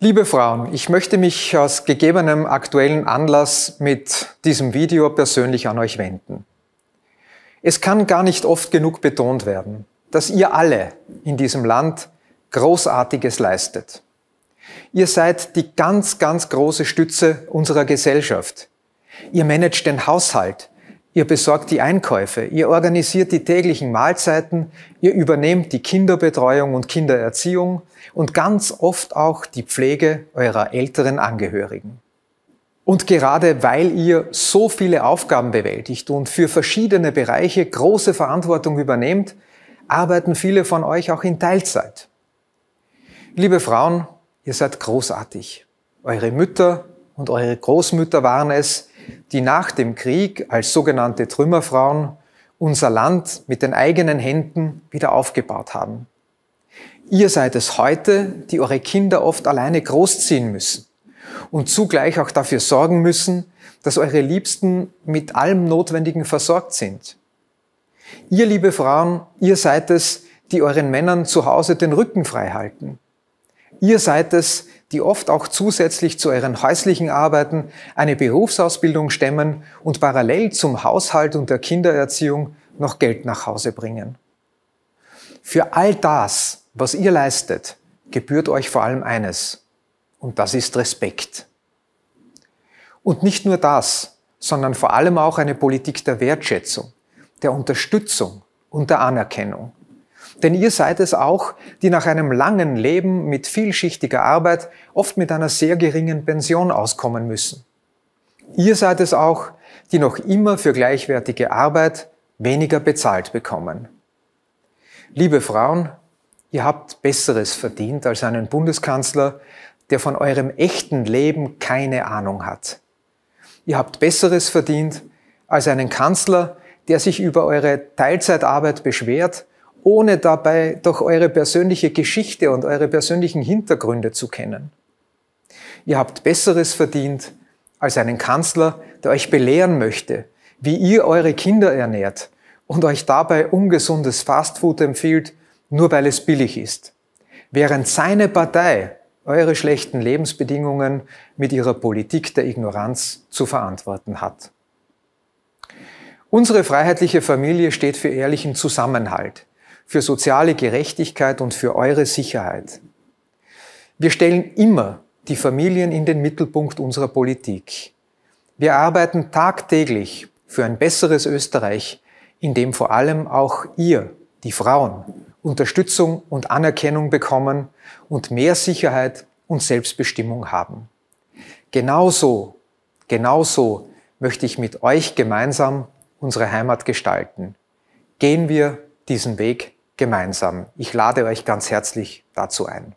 Liebe Frauen, ich möchte mich aus gegebenem aktuellen Anlass mit diesem Video persönlich an euch wenden. Es kann gar nicht oft genug betont werden, dass ihr alle in diesem Land Großartiges leistet. Ihr seid die ganz, ganz große Stütze unserer Gesellschaft. Ihr managt den Haushalt, Ihr besorgt die Einkäufe, ihr organisiert die täglichen Mahlzeiten, ihr übernehmt die Kinderbetreuung und Kindererziehung und ganz oft auch die Pflege eurer älteren Angehörigen. Und gerade weil ihr so viele Aufgaben bewältigt und für verschiedene Bereiche große Verantwortung übernehmt, arbeiten viele von euch auch in Teilzeit. Liebe Frauen, ihr seid großartig. Eure Mütter und eure Großmütter waren es, die nach dem Krieg als sogenannte Trümmerfrauen unser Land mit den eigenen Händen wieder aufgebaut haben. Ihr seid es heute, die eure Kinder oft alleine großziehen müssen und zugleich auch dafür sorgen müssen, dass eure Liebsten mit allem Notwendigen versorgt sind. Ihr, liebe Frauen, ihr seid es, die euren Männern zu Hause den Rücken frei halten. Ihr seid es, die oft auch zusätzlich zu ihren häuslichen Arbeiten eine Berufsausbildung stemmen und parallel zum Haushalt und der Kindererziehung noch Geld nach Hause bringen. Für all das, was ihr leistet, gebührt euch vor allem eines, und das ist Respekt. Und nicht nur das, sondern vor allem auch eine Politik der Wertschätzung, der Unterstützung und der Anerkennung. Denn ihr seid es auch, die nach einem langen Leben mit vielschichtiger Arbeit oft mit einer sehr geringen Pension auskommen müssen. Ihr seid es auch, die noch immer für gleichwertige Arbeit weniger bezahlt bekommen. Liebe Frauen, ihr habt Besseres verdient als einen Bundeskanzler, der von eurem echten Leben keine Ahnung hat. Ihr habt Besseres verdient als einen Kanzler, der sich über eure Teilzeitarbeit beschwert ohne dabei doch eure persönliche Geschichte und eure persönlichen Hintergründe zu kennen. Ihr habt Besseres verdient als einen Kanzler, der euch belehren möchte, wie ihr eure Kinder ernährt und euch dabei ungesundes Fastfood empfiehlt, nur weil es billig ist, während seine Partei eure schlechten Lebensbedingungen mit ihrer Politik der Ignoranz zu verantworten hat. Unsere freiheitliche Familie steht für ehrlichen Zusammenhalt, für soziale Gerechtigkeit und für eure Sicherheit. Wir stellen immer die Familien in den Mittelpunkt unserer Politik. Wir arbeiten tagtäglich für ein besseres Österreich, in dem vor allem auch ihr, die Frauen, Unterstützung und Anerkennung bekommen und mehr Sicherheit und Selbstbestimmung haben. Genauso, genauso möchte ich mit euch gemeinsam unsere Heimat gestalten. Gehen wir diesen Weg gemeinsam. Ich lade euch ganz herzlich dazu ein.